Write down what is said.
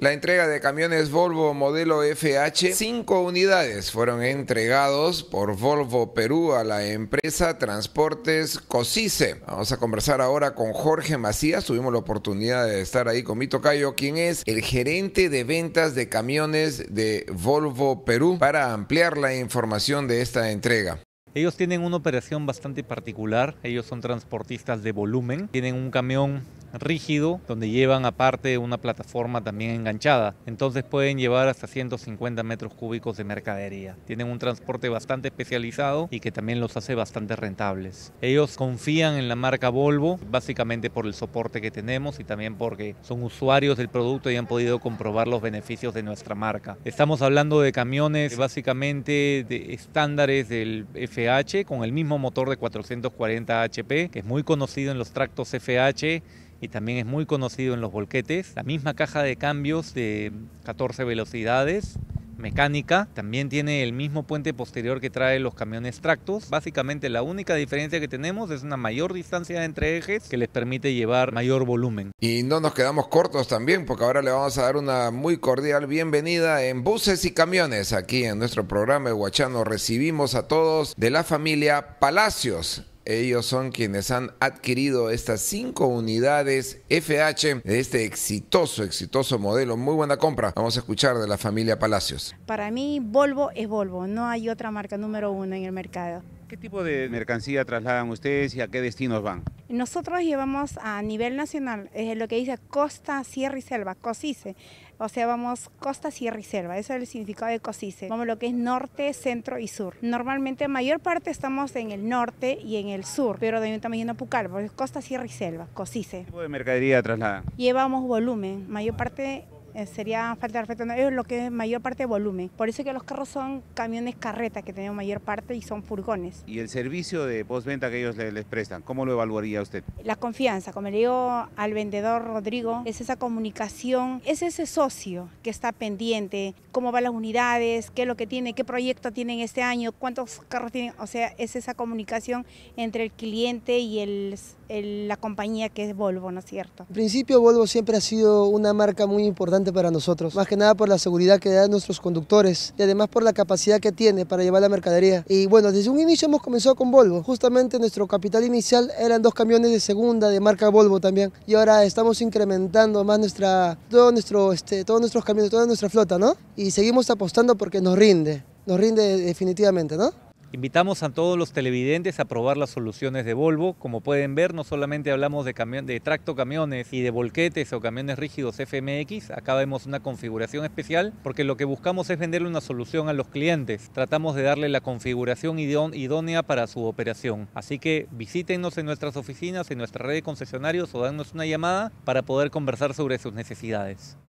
La entrega de camiones Volvo modelo FH, cinco unidades fueron entregados por Volvo Perú a la empresa Transportes Cosice. Vamos a conversar ahora con Jorge Macías. Tuvimos la oportunidad de estar ahí con Mito Cayo, quien es el gerente de ventas de camiones de Volvo Perú, para ampliar la información de esta entrega. Ellos tienen una operación bastante particular. Ellos son transportistas de volumen. Tienen un camión rígido, donde llevan aparte una plataforma también enganchada. Entonces pueden llevar hasta 150 metros cúbicos de mercadería. Tienen un transporte bastante especializado y que también los hace bastante rentables. Ellos confían en la marca Volvo, básicamente por el soporte que tenemos y también porque son usuarios del producto y han podido comprobar los beneficios de nuestra marca. Estamos hablando de camiones básicamente de estándares del FH con el mismo motor de 440 HP, que es muy conocido en los tractos FH y también es muy conocido en los volquetes. La misma caja de cambios de 14 velocidades, mecánica, también tiene el mismo puente posterior que trae los camiones tractos. Básicamente la única diferencia que tenemos es una mayor distancia entre ejes que les permite llevar mayor volumen. Y no nos quedamos cortos también porque ahora le vamos a dar una muy cordial bienvenida en buses y camiones. Aquí en nuestro programa de Huachano recibimos a todos de la familia Palacios. Ellos son quienes han adquirido estas cinco unidades FH de este exitoso, exitoso modelo. Muy buena compra. Vamos a escuchar de la familia Palacios. Para mí, Volvo es Volvo. No hay otra marca número uno en el mercado. ¿Qué tipo de mercancía trasladan ustedes y a qué destinos van? Nosotros llevamos a nivel nacional es eh, lo que dice costa, sierra y selva, COSICE. O sea, vamos costa, sierra y selva. Eso es el significado de COSICE. como lo que es norte, centro y sur. Normalmente, mayor parte estamos en el norte y en el sur, pero también estamos yendo a es costa, sierra y selva, COSICE. ¿Qué tipo de mercadería trasladan? Llevamos volumen. Mayor parte eh, sería falta de respeto. es lo que es mayor parte de volumen. Por eso que los carros son camiones carretas que tenemos mayor parte y son furgones. ¿Y el servicio de postventa que ellos les, prestan, cómo lo evaluaría usted? La confianza, como le digo al vendedor Rodrigo, es esa comunicación, es ese socio que está pendiente, cómo van las unidades, qué es lo que tiene, qué proyecto tienen este año, cuántos carros tienen, o sea, es esa comunicación entre el cliente y la compañía que es Volvo, ¿no es cierto? En principio Volvo siempre ha sido una marca muy importante para nosotros, más que nada por la seguridad que dan nuestros conductores y además por la capacidad que tiene para llevar la mercadería. Y bueno, desde un inicio hemos comenzado con Volvo, justamente nuestro capital inicial eran dos camiones de segunda de marca Volvo también y ahora estamos incrementando más nuestra, todo nuestro, este, todos nuestros camiones, toda nuestra flota, ¿no? Y seguimos apostando porque nos rinde, nos rinde definitivamente, ¿no? Invitamos a todos los televidentes a probar las soluciones de Volvo. Como pueden ver, no solamente hablamos de, de tracto camiones y de volquetes o camiones rígidos FMX, acá vemos una configuración especial porque lo que buscamos es venderle una solución a los clientes. Tratamos de darle la configuración idónea para su operación. Así que visítenos en nuestras oficinas, en nuestra red de concesionarios o danos una llamada para poder conversar sobre sus necesidades.